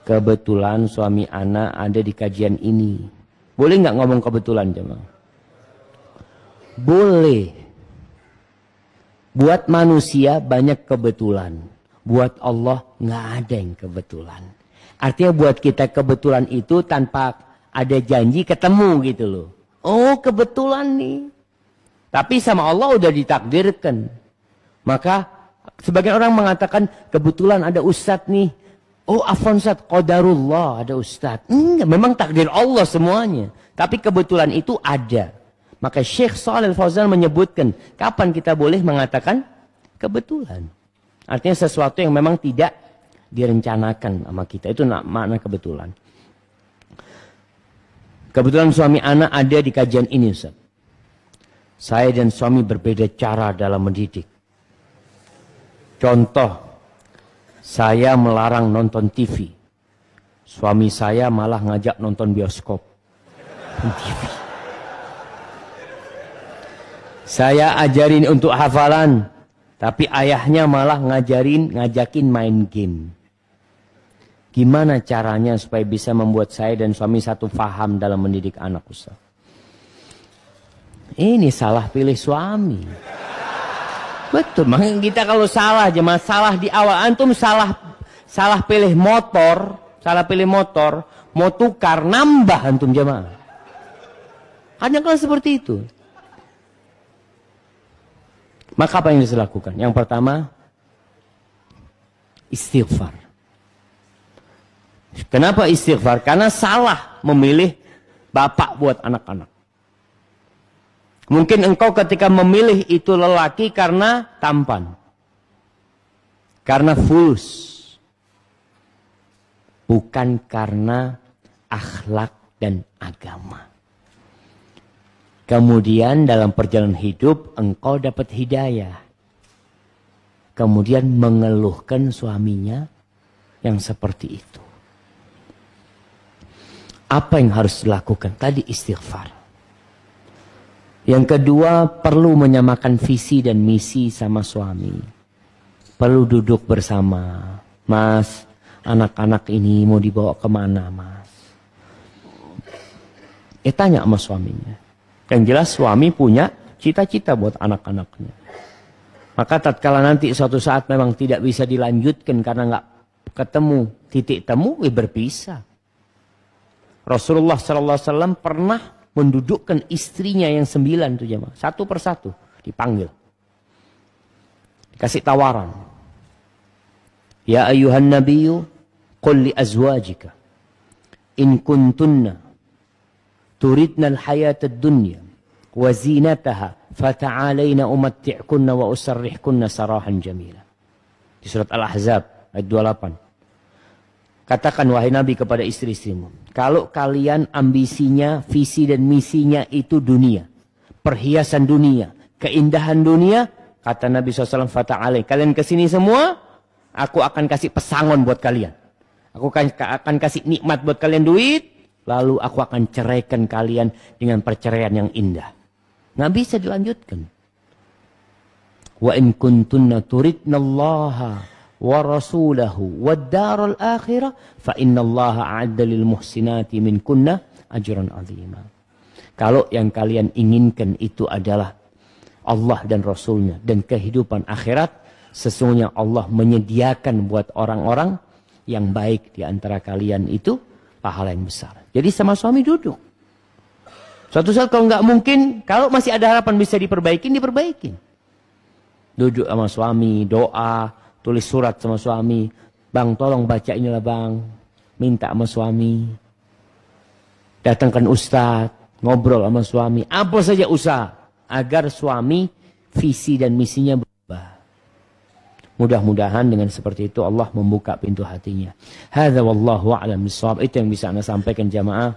Kebetulan suami ana ada di kajian ini. Boleh nggak ngomong kebetulan cuma? Boleh. Buat manusia banyak kebetulan. Buat Allah nggak ada yang kebetulan. Artinya buat kita kebetulan itu tanpa ada janji ketemu gitu loh. Oh kebetulan nih. Tapi sama Allah udah ditakdirkan. Maka sebagian orang mengatakan kebetulan ada ustadz nih Oh afwan Ustaz, qadarullah ada Ustaz. Enggak, memang takdir Allah semuanya. Tapi kebetulan itu ada. Maka Syekh Salil Fauzan menyebutkan, kapan kita boleh mengatakan kebetulan. Artinya sesuatu yang memang tidak direncanakan sama kita. Itu makna kebetulan. Kebetulan suami anak ada di kajian ini Ustaz. Saya dan suami berbeda cara dalam mendidik. Contoh, saya melarang nonton TV. Suami saya malah ngajak nonton bioskop. TV. Saya ajarin untuk hafalan, tapi ayahnya malah ngajarin, ngajakin main game. Gimana caranya supaya bisa membuat saya dan suami satu faham dalam mendidik anak usaha? Ini salah pilih suami. Betul, makanya kita kalau salah jemaah salah di awal antum salah salah pilih motor, salah pilih motor, mau tukar nambah antum jemaah. Hanya kalau seperti itu. Maka apa yang harus dilakukan? Yang pertama, istighfar. Kenapa istighfar? Karena salah memilih bapak buat anak-anak. Mungkin engkau ketika memilih itu lelaki karena tampan. Karena fulus. Bukan karena akhlak dan agama. Kemudian dalam perjalanan hidup engkau dapat hidayah. Kemudian mengeluhkan suaminya yang seperti itu. Apa yang harus dilakukan? Tadi istighfar. Yang kedua, perlu menyamakan visi dan misi sama suami. Perlu duduk bersama. Mas, anak-anak ini mau dibawa kemana, mas? Eh, tanya sama suaminya. Yang jelas suami punya cita-cita buat anak-anaknya. Maka tatkala nanti suatu saat memang tidak bisa dilanjutkan karena nggak ketemu titik temu, eh, berpisah. Rasulullah Alaihi Wasallam pernah mendudukkan istrinya yang sembilan tuh jemaah. Satu persatu dipanggil. Dikasih tawaran. Ya ayuhan nabiyyu qul li azwajika in kuntunna turidna al-hayata ad-dunya wa zinataha fata'alaina umatti'kunna wa usarrihkunna sarahan jamila. Di surat Al-Ahzab ayat 28. Katakan wahai Nabi kepada istri-istrimu. Kalau kalian ambisinya, visi dan misinya itu dunia. Perhiasan dunia. Keindahan dunia. Kata Nabi SAW, Fata'alai. Kalian kesini semua, aku akan kasih pesangon buat kalian. Aku akan, kasih nikmat buat kalian duit. Lalu aku akan ceraikan kalian dengan perceraian yang indah. Nggak bisa dilanjutkan. Wa in kuntunna turidnallaha ورسوله والدار الآخرة فإن الله أعد للمحسنات من كنا أجرا عظيما kalau yang kalian inginkan itu adalah Allah dan Rasulnya dan kehidupan akhirat sesungguhnya Allah menyediakan buat orang-orang yang baik di antara kalian itu pahala yang besar jadi sama suami duduk suatu saat kalau nggak mungkin kalau masih ada harapan bisa diperbaikin diperbaikin duduk sama suami doa tulis surat sama suami bang tolong baca inilah bang minta sama suami datangkan ustadz ngobrol sama suami apa saja usaha agar suami visi dan misinya berubah mudah-mudahan dengan seperti itu Allah membuka pintu hatinya hadza wallahu a'lam itu yang bisa anda sampaikan jamaah